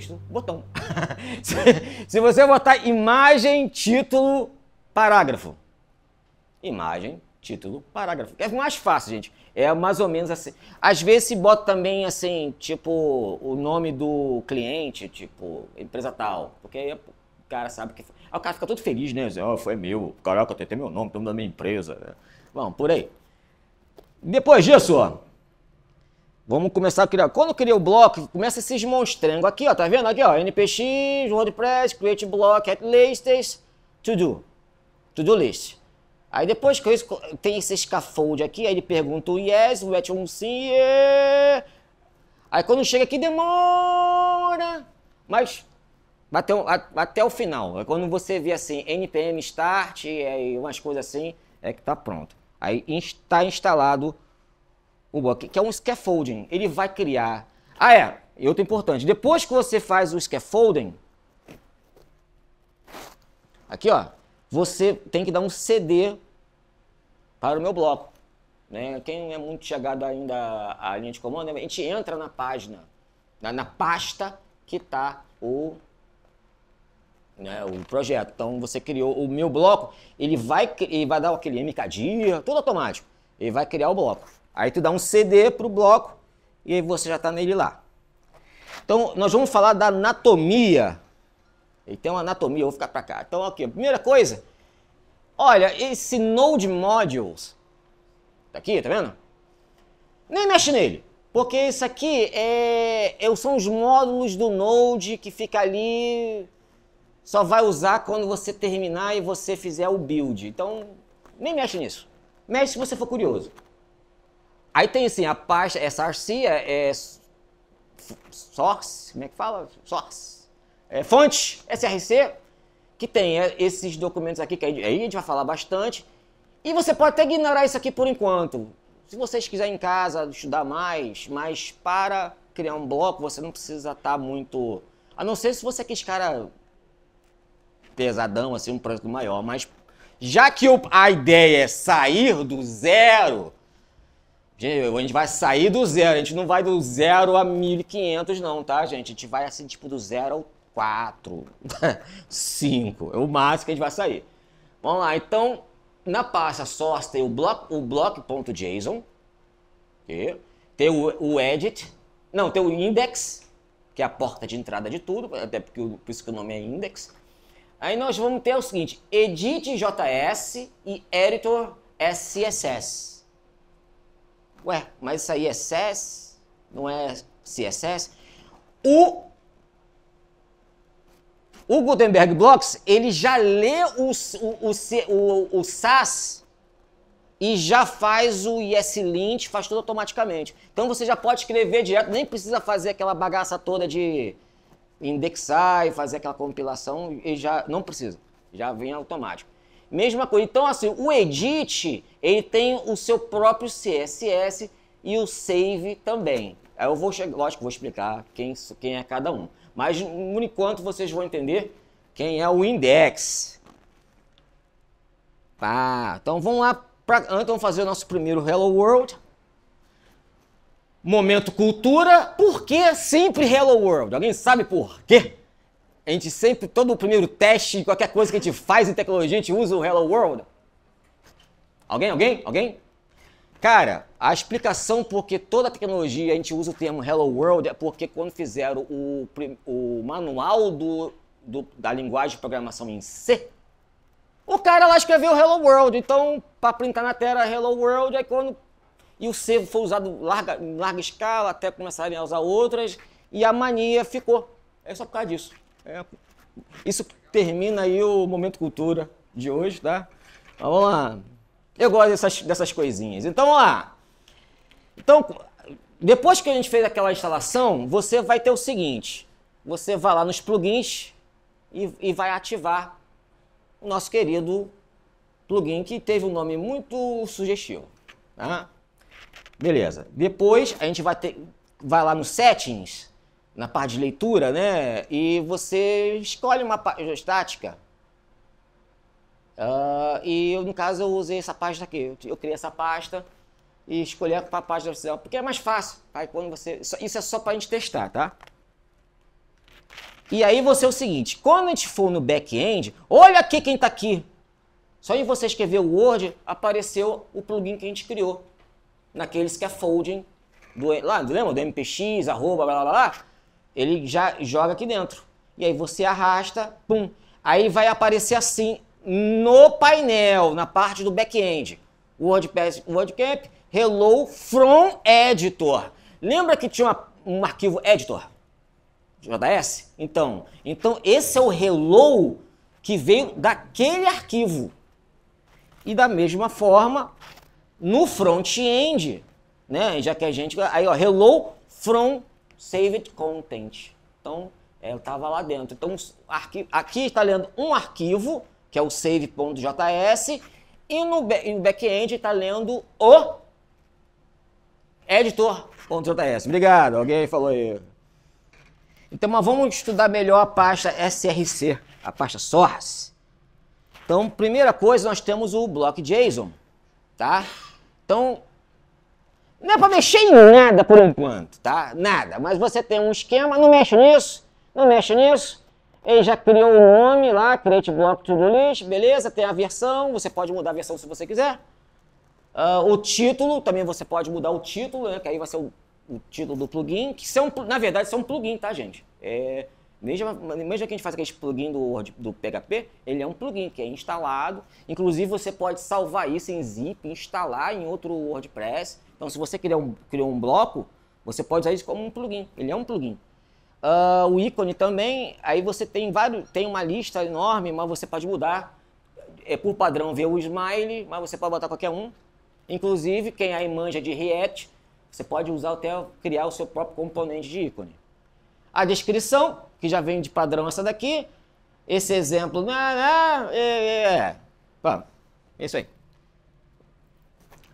texto, botão. se você botar imagem, título, parágrafo. Imagem, título, parágrafo. É mais fácil, gente. É mais ou menos assim. Às vezes se bota também assim, tipo, o nome do cliente, tipo, empresa tal. Porque aí o cara sabe que. Aí o cara fica todo feliz, né? oh, foi meu. Caraca, eu até meu nome, mundo da minha empresa. Bom, por aí. Depois disso, ó. Vamos começar a criar. Quando eu o bloco, começa esses monstrengos aqui, ó, tá vendo? Aqui, ó, NPX, WordPress, Create Block, Checklists, To Do, To Do List. Aí depois que tem esse scaffold aqui, aí ele pergunta o yes, o et um sim, yeah. Aí quando chega aqui demora, mas até, até o final. É quando você vê assim, npm start, e umas coisas assim, é que tá pronto. Aí está instalado que é um scaffolding. Ele vai criar. Ah, é. E outro importante. Depois que você faz o scaffolding, aqui, ó, você tem que dar um CD para o meu bloco. Né? Quem é muito chegado ainda à linha de comando, né? a gente entra na página, na, na pasta que está o, né, o projeto. Então você criou o meu bloco, ele vai, ele vai dar aquele MKDIA, tudo automático. Ele vai criar o bloco. Aí tu dá um CD para o bloco e aí você já está nele lá. Então, nós vamos falar da anatomia. Então, anatomia, eu vou ficar para cá. Então, aqui, okay, primeira coisa, olha, esse Node Modules, tá aqui, tá vendo? Nem mexe nele, porque isso aqui é, é, são os módulos do Node que fica ali, só vai usar quando você terminar e você fizer o build. Então, nem mexe nisso. Mexe se você for curioso. Aí tem assim, a pasta, essa arcia é source, como é que fala? Source. É fonte, SRC, que tem é, esses documentos aqui, que aí a gente vai falar bastante. E você pode até ignorar isso aqui por enquanto. Se vocês quiserem em casa estudar mais, mas para criar um bloco, você não precisa estar tá muito... A não ser se você é aqueles cara pesadão, assim, um projeto maior, mas já que a ideia é sair do zero a gente vai sair do zero, a gente não vai do zero a 1.500 não, tá, gente? A gente vai assim, tipo, do zero ao 4, 5. É o máximo que a gente vai sair. Vamos lá, então, na pasta source tem o block.json, o block .json, okay? tem o, o, edit, não, tem o index, que é a porta de entrada de tudo, até porque por isso que o nome é index. Aí nós vamos ter o seguinte, edit JS e editor Ué, mas isso aí é CSS, Não é CSS? O, o Gutenberg Blocks, ele já lê o, o, o, o SAS e já faz o ESLint, faz tudo automaticamente. Então você já pode escrever direto, nem precisa fazer aquela bagaça toda de indexar e fazer aquela compilação, e já não precisa, já vem automático. Mesma coisa. Então, assim, o edit, ele tem o seu próprio CSS e o save também. Aí eu vou chegar, lógico, vou explicar quem, quem é cada um. Mas, por enquanto, vocês vão entender quem é o index. Tá, então vamos lá. para então vamos fazer o nosso primeiro Hello World. Momento cultura. Por que sempre Hello World? Alguém sabe por quê? A gente sempre, todo o primeiro teste, qualquer coisa que a gente faz em tecnologia, a gente usa o Hello World. Alguém? Alguém? Alguém? Cara, a explicação porque toda tecnologia a gente usa o termo Hello World é porque quando fizeram o, o manual do, do, da linguagem de programação em C, o cara lá escreveu Hello World. Então, para printar na tela Hello World, aí quando. E o C foi usado em larga, larga escala até começarem a usar outras, e a mania ficou. É só por causa disso. É, isso termina aí o Momento Cultura de hoje, tá? Vamos lá. Eu gosto dessas, dessas coisinhas. Então, vamos lá. Então, depois que a gente fez aquela instalação, você vai ter o seguinte. Você vai lá nos plugins e, e vai ativar o nosso querido plugin que teve um nome muito sugestivo. Tá? Beleza. Depois, a gente vai, ter, vai lá nos settings na parte de leitura, né? E você escolhe uma página estática. Uh, e eu, no caso, eu usei essa página aqui. Eu, criei essa pasta e escolhi a página oficial, porque é mais fácil. Aí tá? quando você, isso é só para a gente testar, tá? E aí você é o seguinte, quando a gente for no back-end, olha aqui quem está aqui. Só em você escrever o Word, apareceu o plugin que a gente criou. Naquele scaffolding, é do, lá, lembra? Do MPX, arroba, blá, blá, blá. Ele já joga aqui dentro. E aí você arrasta, pum. Aí vai aparecer assim no painel, na parte do back-end. WordPress, WordCamp, hello from editor. Lembra que tinha uma, um arquivo editor? JS? Então, então esse é o hello que veio daquele arquivo. E da mesma forma, no front-end, né? Já que a gente. Aí, ó, hello from saved content. Então, eu é, estava lá dentro. Então, aqui, está lendo um arquivo, que é o save.js, e no, back-end está lendo o editor.js. Obrigado, alguém falou aí. Então, mas vamos estudar melhor a pasta SRC, a pasta source. Então, primeira coisa, nós temos o block JSON, tá? Então, não é para mexer em nada por enquanto, tá? Nada. Mas você tem um esquema, não mexe nisso, não mexe nisso. Ele já criou o um nome lá, Create Block To Do List, beleza, tem a versão, você pode mudar a versão se você quiser. Uh, o título, também você pode mudar o título, né, que aí vai ser o, o título do plugin, que são, na verdade são um plugin, tá, gente? É, mesmo, mesmo que a gente faça aquele plugin do, do PHP, ele é um plugin que é instalado. Inclusive, você pode salvar isso em zip, instalar em outro WordPress então, se você criar um, criou um bloco, você pode usar isso como um plugin. Ele é um plugin. Uh, o ícone também, aí você tem vários, tem uma lista enorme, mas você pode mudar. É por padrão ver o smile, mas você pode botar qualquer um. Inclusive, quem aí manja de React, você pode usar até criar o seu próprio componente de ícone. A descrição, que já vem de padrão essa daqui. Esse exemplo, né, né, é, é, é. Bom, é isso aí.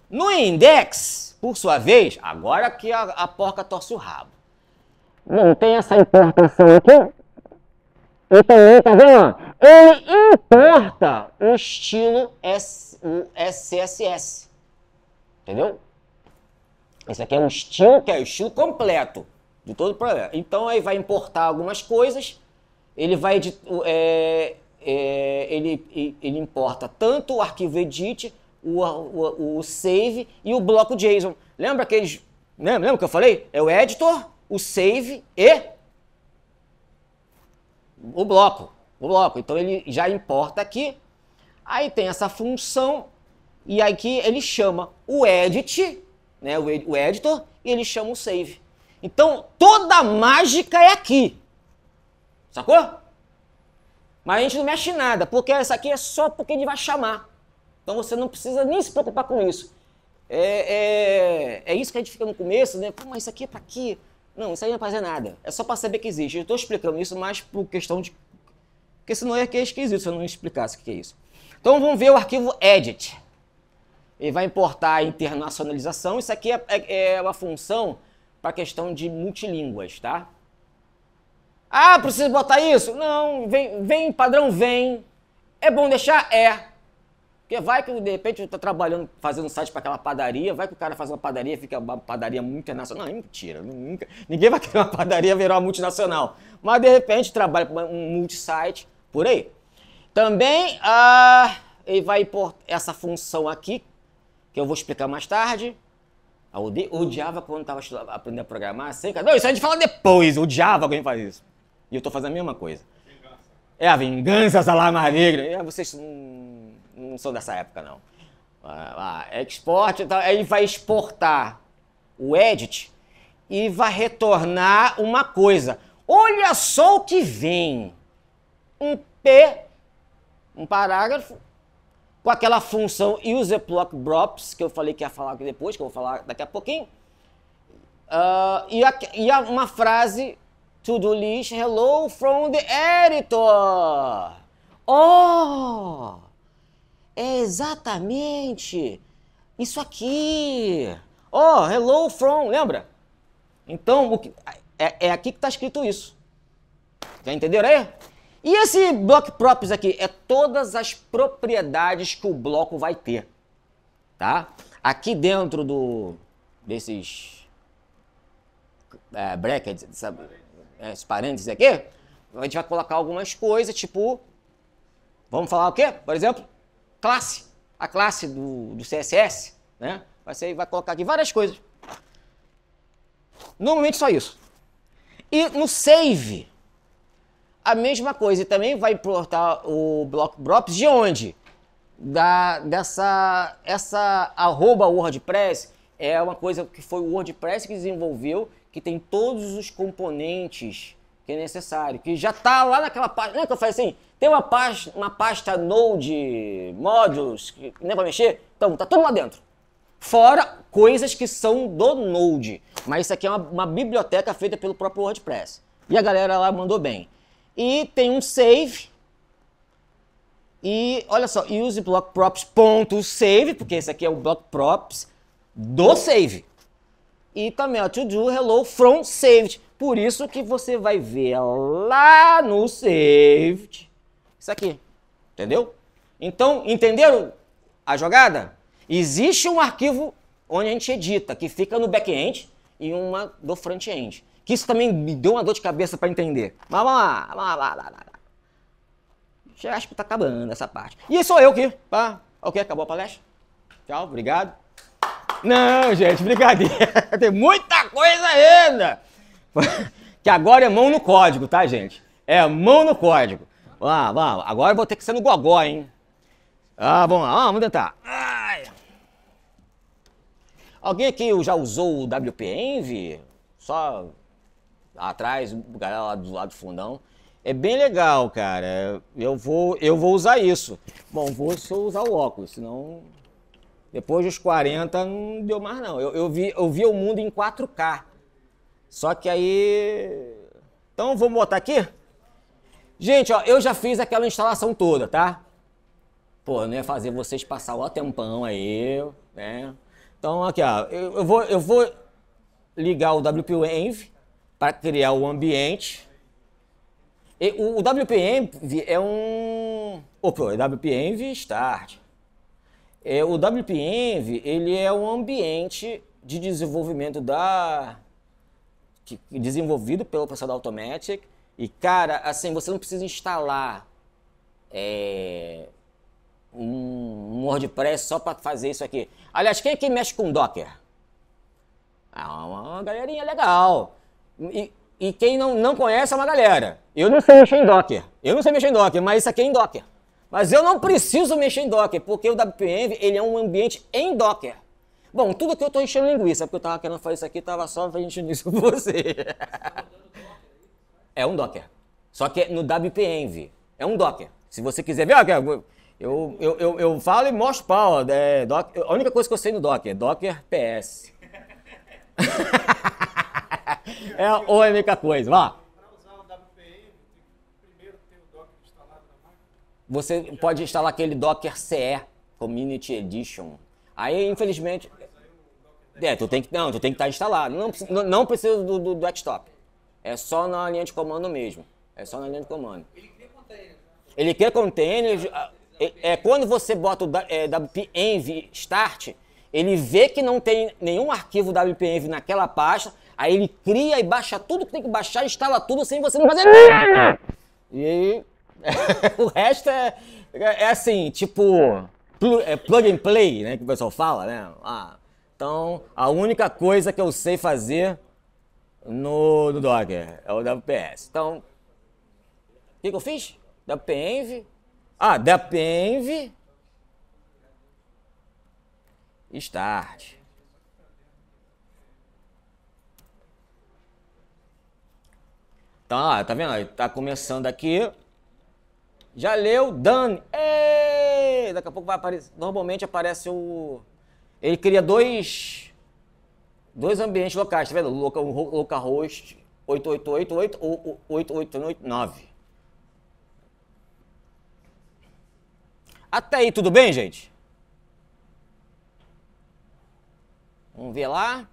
No index, por sua vez, agora que a, a porca torce o rabo. Não tem essa importação aqui. E então, também, tá vendo? Ele importa o estilo S, SSS. Entendeu? Esse aqui é um estilo que é o estilo completo de todo o programa. Então aí vai importar algumas coisas. Ele vai é, é, ele, ele importa tanto o arquivo edit o, o, o save e o bloco JSON. Lembra aqueles. Lembra, né, lembra que eu falei? É o editor, o save e o bloco. O bloco. Então ele já importa aqui. Aí tem essa função e aqui ele chama o edit, né, o, ed o editor, e ele chama o save. Então toda a mágica é aqui. Sacou? Mas a gente não mexe nada, porque essa aqui é só porque ele vai chamar. Então você não precisa nem se preocupar com isso. É, é, é isso que a gente fica no começo, né? Pô, mas isso aqui é para quê? Não, isso aí não é fazer nada. É só para saber que existe. Eu estou explicando isso mais por questão de. Porque senão é que é esquisito se eu não explicasse o que é isso. Então vamos ver o arquivo edit. Ele vai importar a internacionalização. Isso aqui é, é, é uma função para a questão de multilínguas, tá? Ah, preciso botar isso? Não, vem, vem padrão, vem. É bom deixar? É. Porque vai que, de repente, eu trabalhando, fazendo um site para aquela padaria, vai que o cara faz uma padaria, fica uma padaria multinacional. Não, é mentira, nunca. Ninguém vai criar uma padaria virar uma multinacional. Mas, de repente, trabalha para um multisite, por aí. Também, ah, ele vai por essa função aqui, que eu vou explicar mais tarde. Eu odiava quando estava aprendendo a programar, sem cara Não, isso a gente fala depois, odiava quem faz isso. E eu estou fazendo a mesma coisa. É a vingança, salamar negra. É, vocês. Hum não sou dessa época, não. Ah, ah é export, então, aí vai exportar o edit e vai retornar uma coisa. Olha só o que vem. Um P, um parágrafo, com aquela função use block props, que eu falei que ia falar aqui depois, que eu vou falar daqui a pouquinho. Uh, e, a, e a, uma frase to do list, hello from the editor. Oh! É exatamente isso aqui. Oh, hello from, lembra? Então, o que, é, é aqui que está escrito isso. Já entenderam aí? E esse block props aqui é todas as propriedades que o bloco vai ter, tá? Aqui dentro do desses é, brackets, é, esses parênteses aqui, a gente vai colocar algumas coisas, tipo, vamos falar o quê? Por exemplo, classe, a classe do, do CSS, né? Você vai colocar aqui várias coisas. Normalmente só isso. E no save, a mesma coisa. E também vai importar o bloco props de onde? Da, dessa essa arroba WordPress é uma coisa que foi o WordPress que desenvolveu, que tem todos os componentes que é necessário, que já está lá naquela página. Lembra é que eu falei assim? Tem uma pasta, uma pasta Node, módulos, que nem né, para mexer? Então, tá tudo lá dentro. Fora coisas que são do Node. Mas isso aqui é uma, uma biblioteca feita pelo próprio WordPress. E a galera lá mandou bem. E tem um save. E olha só, use block props.save, porque esse aqui é o block props do save. E também, ó, to do hello from saved. Por isso que você vai ver lá no saved isso aqui. Entendeu? Então, entenderam a jogada? Existe um arquivo onde a gente edita, que fica no back-end e uma do front-end. Que isso também me deu uma dor de cabeça para entender. Mas vamos lá, vamos lá, lá, lá, lá. Já acho que tá acabando essa parte. E sou eu aqui. Pá. Ok, acabou a palestra. Tchau, obrigado. Não, gente, brincadeira. Tem muita coisa ainda. Que agora é mão no código, tá, gente? É mão no código. Vamos, vamos. Agora eu vou ter que ser no gogó, hein? Ah, vamos lá, vamos tentar. Ai. Alguém aqui já usou o WP Envy? Só atrás, galera lá do lado fundão. É bem legal, cara. Eu vou, eu vou usar isso. Bom, vou só usar o óculos, senão depois dos 40 não deu mais não. Eu, eu vi, eu vi o mundo em 4K. Só que aí, então vamos botar aqui. Gente, ó, eu já fiz aquela instalação toda, tá? Pô, eu não ia fazer vocês passar o tempão aí, né? Então, aqui, ó, eu, eu vou, eu vou ligar o WPEnv para criar o ambiente. E, o, o WPEnv é um... Opa, o é WPEnv start. É, o WPEnv, ele é um ambiente de desenvolvimento da... Que, desenvolvido pelo pessoal Automatic, e, cara, assim, você não precisa instalar é, um WordPress só para fazer isso aqui. Aliás, quem é que mexe com Docker? É uma galerinha legal. E, e quem não, não conhece é uma galera. Eu não sei mexer em Docker. Eu não sei mexer em Docker, mas isso aqui é em Docker. Mas eu não preciso mexer em Docker, porque o WPM ele é um ambiente em Docker. Bom, tudo que eu estou enchendo linguiça, porque eu estava querendo fazer isso aqui, estava só enchendo isso com você. É um Docker. Só que é no WPEnv. É um Docker. Se você quiser ver, eu, eu, eu, eu falo e mostro pau. É, a única coisa que eu sei no Docker é Docker PS. é a única coisa. Vá. Você pode instalar aquele Docker CE, Community Edition. Aí, infelizmente. É, tu tem que, não, tu tem que estar tá instalado. Não, não precisa do, do desktop. É só na linha de comando mesmo. É só na linha de comando. Ele cria containers. Né? Ele cria containers. É, é, quando você bota o é, WP-env start, ele vê que não tem nenhum arquivo WP-env naquela pasta, aí ele cria e baixa tudo que tem que baixar, instala tudo sem você não fazer nada. E aí, o resto é, é, é assim, tipo, pl é plug and play, né, que o pessoal fala, né? Ah, então, a única coisa que eu sei fazer no, no Docker, é. é o WPS. Então, o que, que eu fiz? WPENV. Ah, WPENV. Start. Então, ó, tá vendo? Tá começando aqui. Já leu, done. Ei! Daqui a pouco vai aparecer. Normalmente aparece o. Ele cria dois dois ambientes locais, tá vendo? Loca, localhost 8888 ou 8889. Até aí, tudo bem, gente? Vamos ver lá.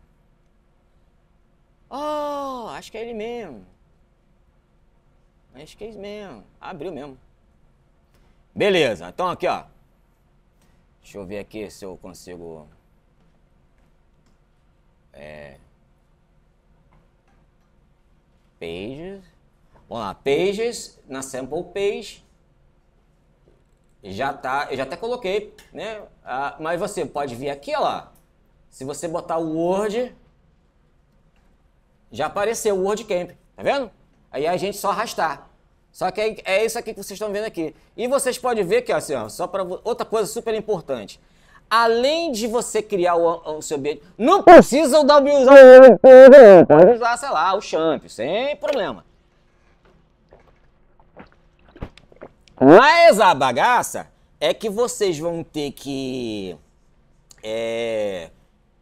Oh, acho que é ele mesmo. Acho que é isso mesmo. Abriu mesmo. Beleza, então aqui, ó. Deixa eu ver aqui se eu consigo é... Pages. Vamos lá, pages, na sample page, já tá, eu já até coloquei, né? Ah, mas você pode vir aqui, ó lá. Se você botar o Word, já apareceu o WordCamp, tá vendo? Aí a gente só arrastar. Só que é, é isso aqui que vocês estão vendo aqui. E vocês podem ver que, assim, ó, só para outra coisa super importante além de você criar o, o seu ambiente, não precisa W usar, pode usar, sei lá, o champ, sem problema. Mas a bagaça é que vocês vão ter que é,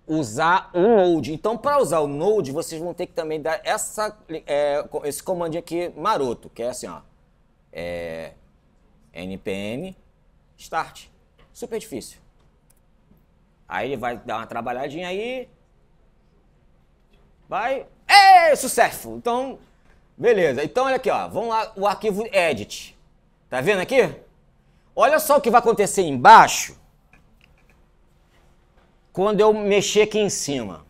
usar um node. Então, para usar o node, vocês vão ter que também dar essa, é, esse comando aqui maroto, que é assim, ó. É, npm start. Super difícil. Aí ele vai dar uma trabalhadinha aí. Vai. É sucesso! Então, beleza. Então, olha aqui, ó. Vamos lá, o arquivo edit. Tá vendo aqui? Olha só o que vai acontecer embaixo quando eu mexer aqui em cima.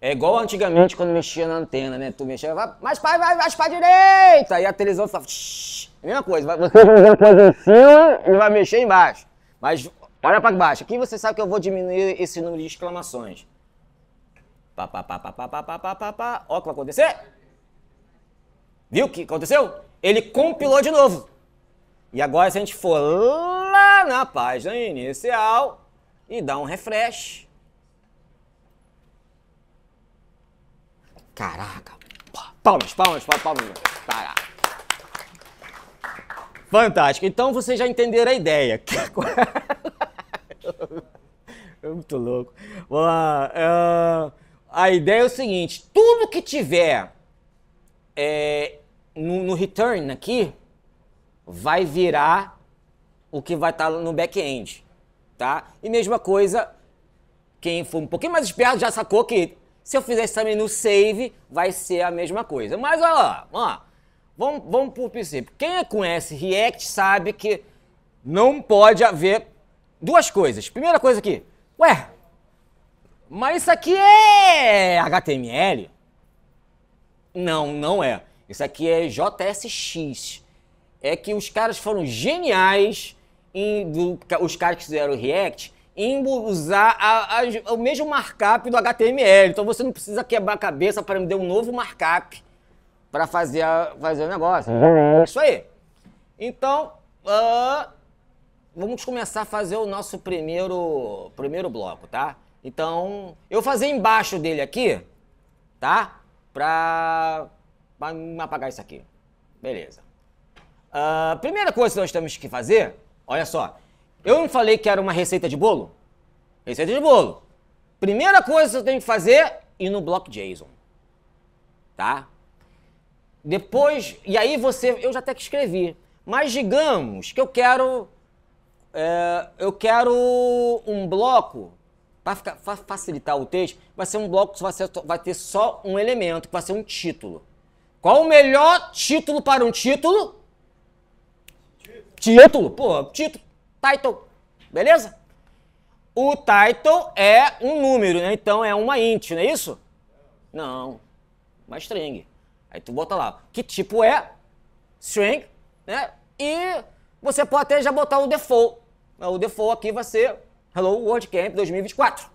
É igual antigamente quando mexia na antena, né? Tu mexia, vai, mais para vai, mais para direita. E a televisão fala, é mesma coisa. Você vai fazer em cima e vai mexer embaixo. Mas Olha para baixo. Aqui você sabe que eu vou diminuir esse número de exclamações. Pá, pá, pá, pá, pá, pá, pá, pá, pá. Ó o que vai acontecer. Viu o que aconteceu? Ele compilou de novo. E agora se a gente for lá na página inicial e dar um refresh. Caraca. Palmas, palmas, palmas, palmas. Caraca. Fantástico. Então vocês já entenderam a ideia. é muito louco. Vamos lá. Uh, a ideia é o seguinte: tudo que tiver é, no, no, return aqui vai virar o que vai estar tá no back-end, tá? E mesma coisa, quem for um pouquinho mais esperto já sacou que se eu fizer isso também no save, vai ser a mesma coisa. Mas olha lá, vamos lá. Vamos, vamos pro princípio. Quem é conhece React sabe que não pode haver duas coisas. Primeira coisa aqui, ué, mas isso aqui é HTML? Não, não é. Isso aqui é JSX. É que os caras foram geniais, em, do, os caras que fizeram o React, em usar a, a, o mesmo markup do HTML. Então você não precisa quebrar a cabeça para me dar um novo markup para fazer, fazer o negócio. Uhum. É isso aí. Então, uh, vamos começar a fazer o nosso primeiro, primeiro bloco, tá? Então, eu fazer embaixo dele aqui, tá? Pra, pra apagar isso aqui. Beleza. Uh, primeira coisa que nós temos que fazer, olha só. Eu não falei que era uma receita de bolo? Receita de bolo. Primeira coisa que eu tenho que fazer, ir no bloco JSON. Tá? Depois, e aí você, eu já até que escrevi, mas digamos que eu quero é, eu quero um bloco, para facilitar o texto, vai ser um bloco que vai, ser, vai ter só um elemento, que vai ser um título. Qual o melhor título para um título? Título, título pô, título, title, beleza? O title é um número, né? Então é uma int, não é isso? Não, uma string. Aí tu bota lá, que tipo é? String, né? E você pode até já botar o default. O default aqui vai ser Hello World Camp 2024.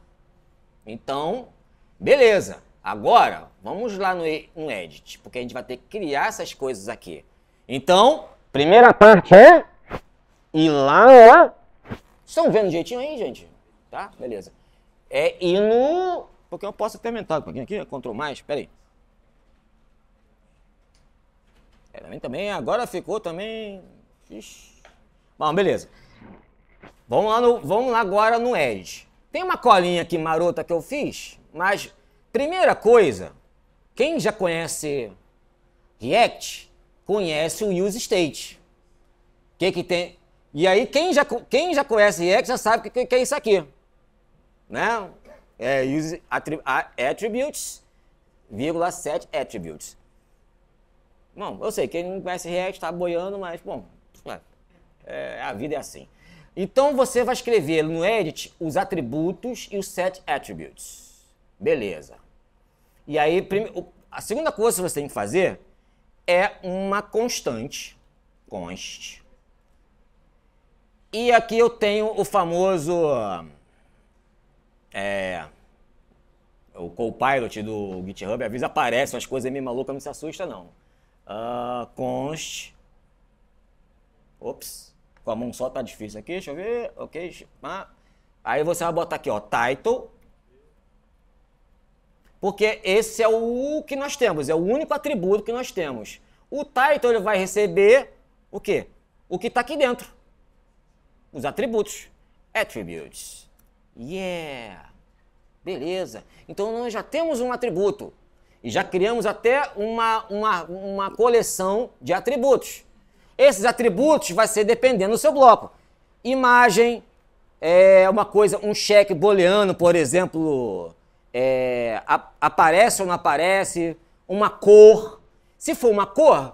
Então, beleza. Agora, vamos lá no, no Edit, porque a gente vai ter que criar essas coisas aqui. Então, primeira parte é E lá, lá. Estão vendo jeitinho aí, gente? Tá? Beleza. É ir no... Porque eu posso até aumentar um pouquinho aqui, Ctrl mais, peraí. É, também, também, agora ficou também... Ixi. Bom, beleza. Vamos lá, no, vamos lá agora no Edge. Tem uma colinha aqui marota que eu fiz, mas primeira coisa, quem já conhece React, conhece o use state. Que que tem? E aí quem já, quem já conhece React já sabe o que, que, é isso aqui. Né? É use attributes, vírgula set attributes. Bom, eu sei, quem não conhece React está boiando, mas bom, é, é, a vida é assim. Então você vai escrever no edit os atributos e o set attributes. Beleza. E aí, a segunda coisa que você tem que fazer é uma constante. Const. E aqui eu tenho o famoso. É, o Copilot do GitHub, às vezes aparecem umas coisas meio malucas, não se assusta não. Uh, const. Ops. Com a mão só tá difícil aqui, deixa eu ver. Ok. Ah. Aí você vai botar aqui, ó, title. Porque esse é o que nós temos, é o único atributo que nós temos. O title ele vai receber o quê? O que está aqui dentro. Os atributos. Attributes. Yeah! Beleza. Então nós já temos um atributo. E já criamos até uma, uma, uma coleção de atributos. Esses atributos vai ser dependendo do seu bloco. Imagem é uma coisa, um cheque booleano, por exemplo, é, a, aparece ou não aparece, uma cor. Se for uma cor,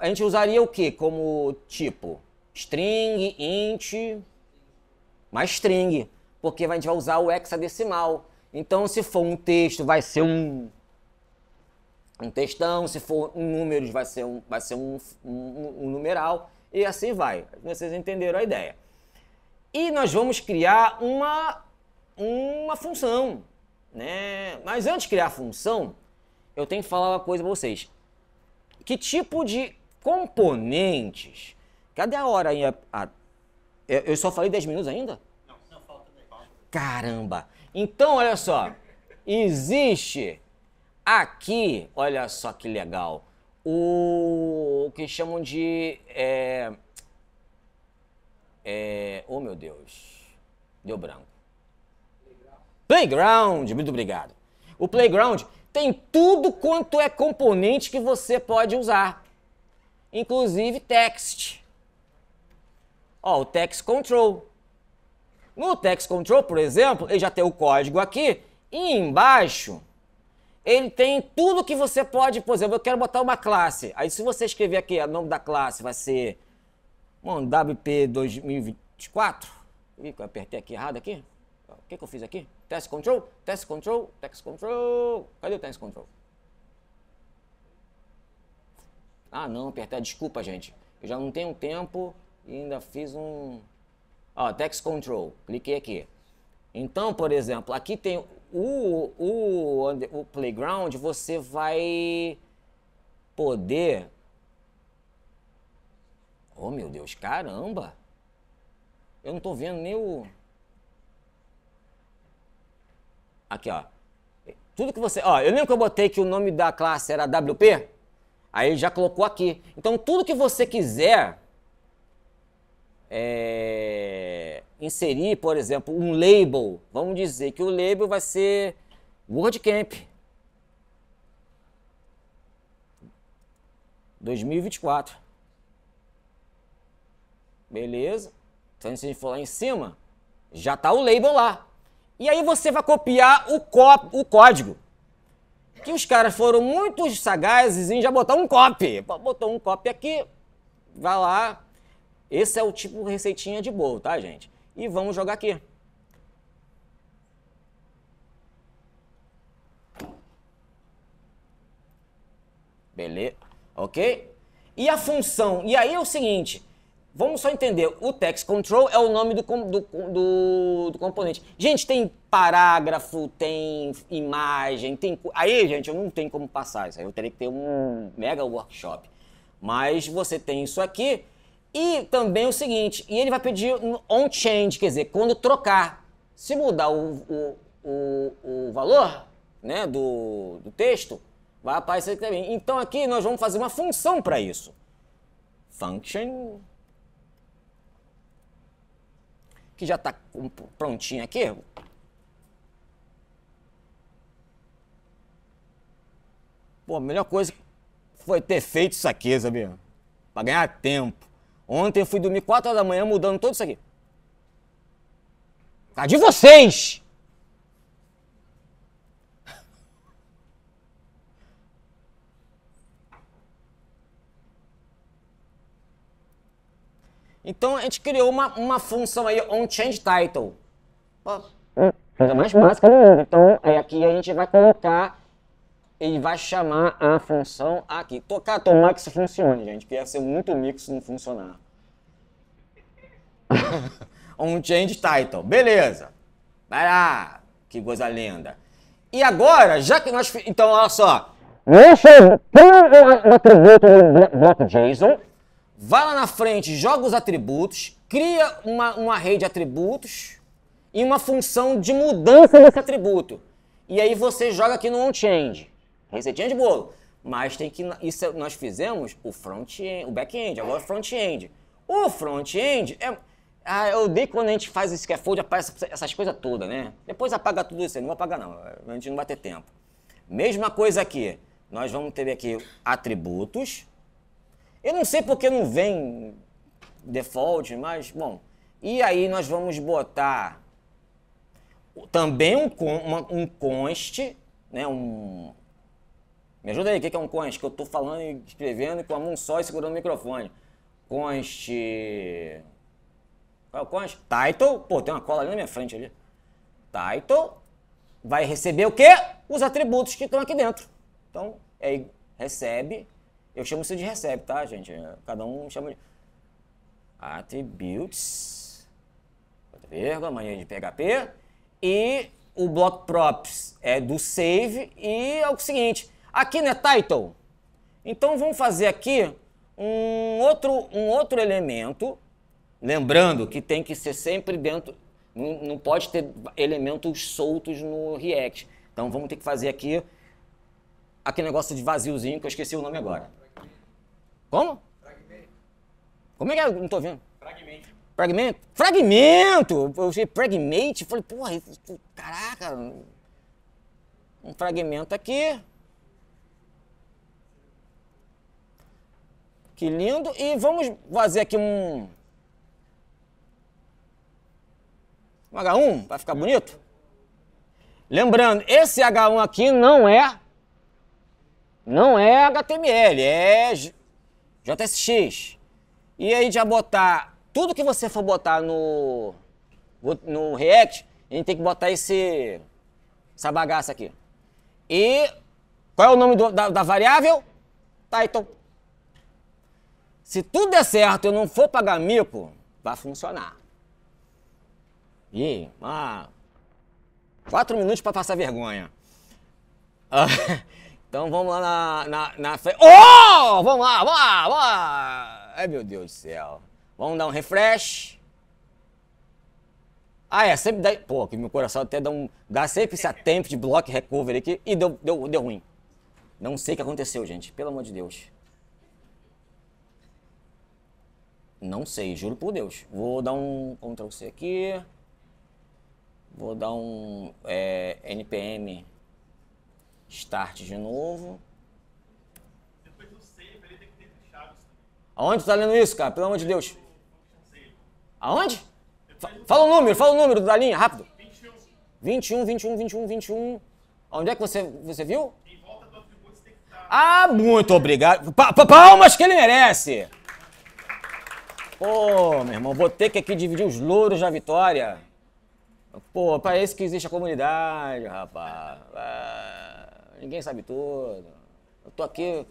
a gente usaria o que como tipo? String, int, mais string, porque a gente vai usar o hexadecimal. Então, se for um texto, vai ser um um textão, se for um números vai ser um, vai ser um, um, um numeral e assim vai. Vocês entenderam a ideia. E nós vamos criar uma, uma função, né? Mas antes de criar a função, eu tenho que falar uma coisa para vocês. Que tipo de componentes? Cadê a hora aí? eu só falei 10 minutos ainda? Não, não falta 10. Caramba! Então, olha só. Existe Aqui, olha só que legal, o, o que chamam de. É, é, oh, meu Deus, deu branco. Playground, muito obrigado. O Playground tem tudo quanto é componente que você pode usar, inclusive text. Ó, o text control. No text control, por exemplo, ele já tem o código aqui e embaixo ele tem tudo que você pode, por exemplo, eu quero botar uma classe. Aí se você escrever aqui o nome da classe, vai ser bom, WP 2024. Ih, eu apertei aqui errado aqui. O que, que eu fiz aqui? Test control, test control, test control. Cadê o test control? Ah, não, apertar. Desculpa, gente. Eu já não tenho tempo e ainda fiz um. Ó, text control. Cliquei aqui. Então, por exemplo, aqui tem o, o, o playground você vai poder. Oh meu Deus, caramba! Eu não tô vendo nem o. Aqui, ó. Tudo que você. Ó, eu lembro que eu botei que o nome da classe era WP? Aí ele já colocou aqui. Então tudo que você quiser. É inserir, por exemplo, um label. Vamos dizer que o label vai ser WordCamp 2024. Beleza? Então, se a gente for lá em cima, já está o label lá. E aí você vai copiar o, o código. Que os caras foram muito sagazes em já botar um copy. Botou um copy aqui, vai lá. Esse é o tipo de receitinha de bolo, tá, gente? e vamos jogar aqui. Beleza, ok? E a função, e aí é o seguinte, vamos só entender, o text control é o nome do, do, do, do componente. Gente, tem parágrafo, tem imagem, tem... Aí, gente, eu não tenho como passar isso, aí eu teria que ter um mega workshop. Mas você tem isso aqui, e também o seguinte, e ele vai pedir on-change, quer dizer, quando trocar. Se mudar o, o, o, o valor né, do, do texto, vai aparecer aqui também. Então aqui nós vamos fazer uma função para isso. Function. Que já está prontinha aqui. Pô, a melhor coisa foi ter feito isso aqui, sabia? Para ganhar tempo. Ontem eu fui dormir 4 horas da manhã mudando tudo isso aqui. Tá de vocês! Então a gente criou uma, uma função aí, on change title. Coisa mais básica. Então é aqui a gente vai colocar ele vai chamar a função aqui. Tocar, tomar que isso funcione, gente, porque ia ser muito mix se não funcionar. um change title. Beleza. Vai lá. Que coisa linda. E agora, já que nós... Então, olha só. Deixa eu... o atributo do bloco JSON. Vai lá na frente, joga os atributos, cria uma, uma rede de atributos e uma função de mudança desse atributo. E aí você joga aqui no onChange receitinha de bolo. Mas tem que. Isso nós fizemos o front-end, o back-end, agora front-end. O front-end é. Ah, eu odeio quando a gente faz esse scaffold, aparece essas coisas todas, né? Depois apaga tudo isso, não vou apagar não, a gente não vai ter tempo. Mesma coisa aqui, nós vamos ter aqui atributos. Eu não sei porque não vem default, mas bom. E aí nós vamos botar também um, um, um const, né? um, me ajuda aí, o que é um const? Que eu estou falando e escrevendo com a mão só e segurando o microfone. Const. Qual é o const? Title. Pô, tem uma cola ali na minha frente ali. Title vai receber o quê? Os atributos que estão aqui dentro. Então, é, recebe. Eu chamo isso de recebe, tá, gente? Cada um chama de. Attributes. Vírgula, mania de PHP. E o block props é do save. E é o seguinte Aqui não é title. Então vamos fazer aqui um outro, um outro elemento, lembrando que tem que ser sempre dentro, não, pode ter elementos soltos no React. Então vamos ter que fazer aqui aquele negócio de vaziozinho que eu esqueci o nome agora. Como? Fragmento. Como é que é? Não tô vendo. Fragmento. Fragmento? Fragmento! Eu falei fragmente. falei, porra, caraca. Um fragmento aqui. Que lindo. E vamos fazer aqui um. Um H1 para ficar bonito. Lembrando, esse H1 aqui não é. Não é HTML, é JSX. E aí já botar. Tudo que você for botar no. No React, a gente tem que botar esse. Essa bagaça aqui. E. Qual é o nome do, da, da variável? Title. Se tudo der certo e eu não for pagar mico, vai funcionar. Ih, ah, quatro minutos para passar vergonha. Ah, então vamos lá na, na, na frente. Oh! Vamos lá, vamos lá, vamos lá! Ai meu Deus do céu. Vamos dar um refresh. Ah, é, sempre dá. Pô, que meu coração até dá um. Dá sempre esse tempo de block recovery aqui e deu, deu, deu ruim. Não sei o que aconteceu, gente. Pelo amor de Deus. Não sei, juro por Deus. Vou dar um Ctrl C aqui. Vou dar um é, NPM Start de novo. Depois do save, ele tem que ter fechado isso também. Aonde tá lendo isso, cara? Pelo amor de Deus. Aonde? Fala o número, fala o número da linha, rápido. 21, 21, 21, 21. Onde é que você, você viu? Em volta do atributo estar. Ah, muito obrigado. Pa palmas que ele merece. Pô, meu irmão, vou ter que aqui dividir os louros da vitória. Pô, pra esse que existe a comunidade, rapaz. Ah, ninguém sabe tudo. Eu tô aqui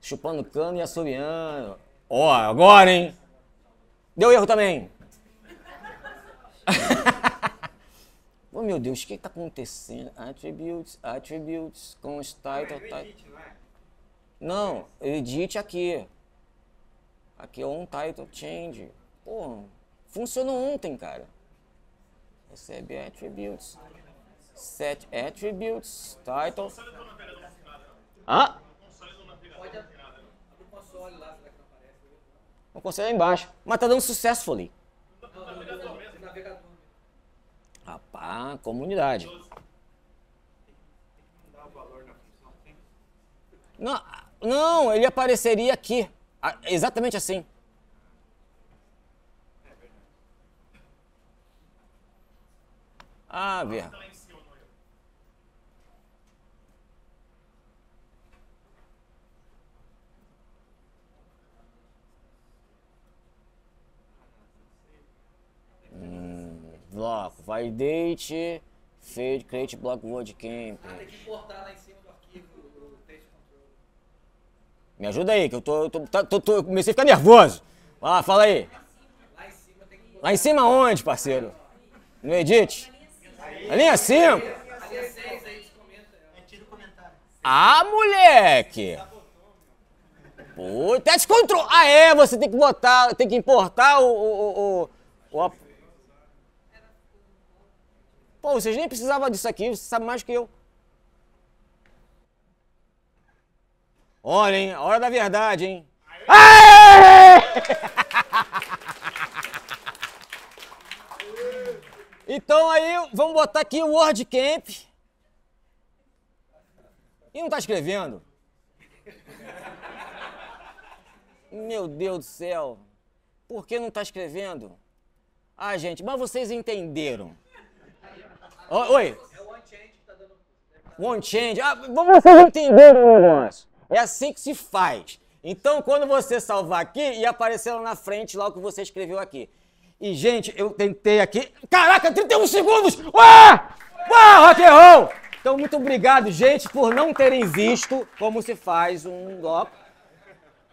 chupando cano e assobiando. Ó, oh, agora, hein? Deu erro também. oh, meu Deus, o que tá acontecendo? Attributes, attributes, const title, Não, é? edit aqui. Aqui é um title change. Pô, funcionou ontem, cara. Recebe attributes. Set attributes, title. Ah? O console lá embaixo. Mas tá dando sucesso ali. Rapaz, comunidade. Não, não, ele apareceria aqui. Exatamente assim. Ah, Bia. Hum, bloco, validate, fade, create block WordCamp. Ah, tem que cortar lá em cima. Me ajuda aí, que eu tô. tô, tá, tô, tô eu comecei a ficar nervoso. Vai lá, fala aí. Lá em cima onde, parceiro? No Edit? Na linha 5? Ah, moleque! Pô, teste tá control. Ah, é, você tem que botar, tem que importar o. o, o, o... Pô, vocês nem precisavam disso aqui, você sabe mais que eu. Olha, hein? Hora da verdade, hein? Aê! Então aí, vamos botar aqui o WordCamp. E não tá escrevendo? Meu Deus do céu. Por que não tá escrevendo? Ah, gente, mas vocês entenderam. Oi. É o OneChange que tá dando... OneChange. Ah, vocês entenderam o negócio. É assim que se faz. Então, quando você salvar aqui e aparecer lá na frente lá o que você escreveu aqui. E, gente, eu tentei aqui. Caraca, 31 segundos! Ué! Ué, rock and roll! Então, muito obrigado, gente, por não terem visto como se faz um golpe.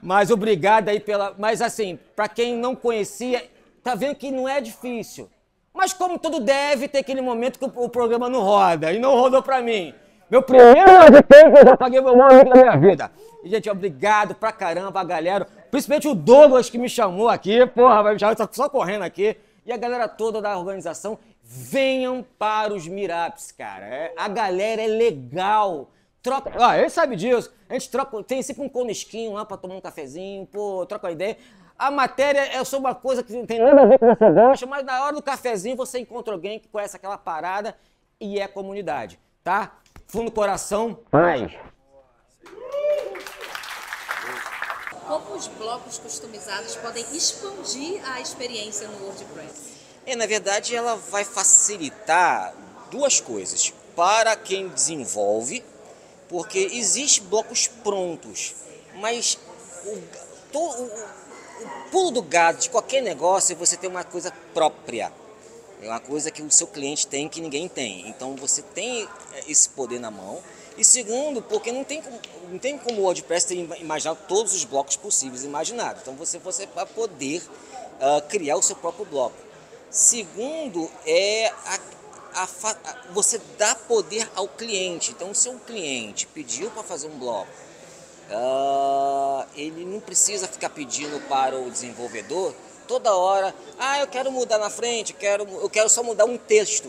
Mas obrigado aí pela. Mas, assim, para quem não conhecia, tá vendo que não é difícil. Mas, como tudo deve, ter aquele momento que o programa não roda. E não rodou para mim. Meu primeiro ano de tempo eu já paguei meu maior amigo da minha vida. E, gente, obrigado pra caramba a galera. Principalmente o Douglas que me chamou aqui. Porra, vai me chamar, tá só correndo aqui. E a galera toda da organização, venham para os Miraps, cara. É, a galera é legal. Troca. Ah, ele sabe disso. A gente troca. Tem sempre um conesquinho lá pra tomar um cafezinho, pô, troca uma ideia. A matéria é só uma coisa que não tem nada a ver com essa gosta, mas na hora do cafezinho você encontra alguém que conhece aquela parada e é comunidade, tá? fundo do coração. Paz. Como os blocos customizados podem expandir a experiência no WordPress? É, na verdade, ela vai facilitar duas coisas. Para quem desenvolve, porque existe blocos prontos, mas o, to, o, o pulo do gado de qualquer negócio é você ter uma coisa própria. É uma coisa que o seu cliente tem que ninguém tem. Então você tem é, esse poder na mão. E segundo, porque não tem como, não tem como o WordPress ter imaginado todos os blocos possíveis imaginados. Então você, você vai poder uh, criar o seu próprio bloco. Segundo, é a, a, a, você dá poder ao cliente. Então, se um cliente pediu para fazer um bloco, uh, ele não precisa ficar pedindo para o desenvolvedor toda hora. Ah, eu quero mudar na frente, quero, eu quero só mudar um texto.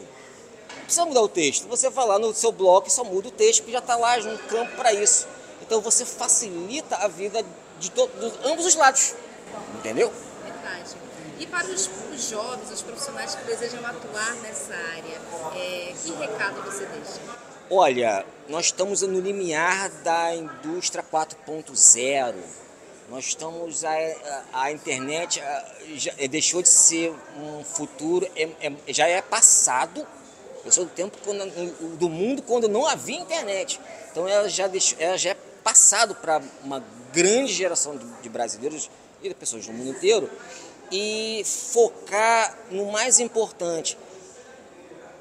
Não precisa mudar o texto. Você vai lá no seu bloco e só muda o texto, que já está lá um campo para isso. Então você facilita a vida de, do, de ambos os lados. Entendeu? Verdade. E para os, os, jovens, os profissionais que desejam atuar nessa área, é, que recado você deixa? Olha, nós estamos no limiar da indústria 4.0 nós estamos a, a, a internet a, já, é, deixou de ser um futuro, é, é, já é passado. Eu sou do tempo quando, do mundo quando não havia internet. Então ela já, deixou, ela já é passado para uma grande geração de, de brasileiros e de pessoas do mundo inteiro e focar no mais importante.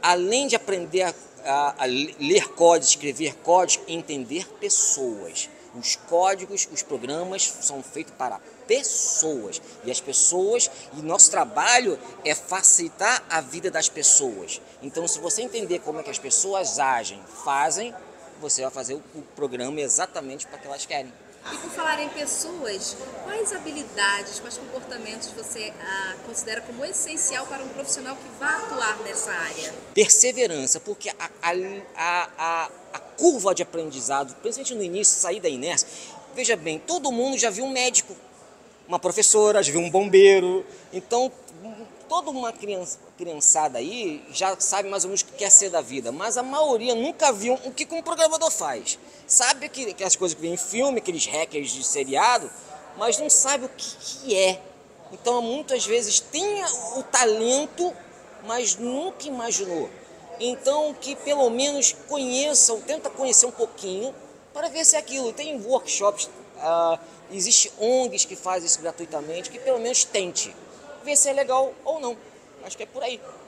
Além de aprender a, a, a ler código escrever código entender pessoas. Os códigos, os programas são feitos para pessoas e as pessoas e nosso trabalho é facilitar a vida das pessoas. Então, se você entender como é que as pessoas agem, fazem, você vai fazer o programa exatamente para que elas querem. E por falar em pessoas, quais habilidades, quais comportamentos você ah, considera como essencial para um profissional que vá atuar nessa área? Perseverança, porque a, a, a, a curva de aprendizado, principalmente no início, sair da inércia, veja bem, todo mundo já viu um médico, uma professora, já viu um bombeiro, então toda uma criança, criançada aí já sabe mais ou menos o que quer ser da vida, mas a maioria nunca viu o que um programador faz. Sabe que, que as coisas que vem em filme, aqueles hackers de seriado, mas não sabe o que, que é. Então, muitas vezes tem o talento, mas nunca imaginou. Então, que pelo menos conheçam, tenta conhecer um pouquinho para ver se é aquilo. Tem workshops, uh, existe ONGs que fazem isso gratuitamente, que pelo menos tente ver se é legal ou não. Acho que é por aí.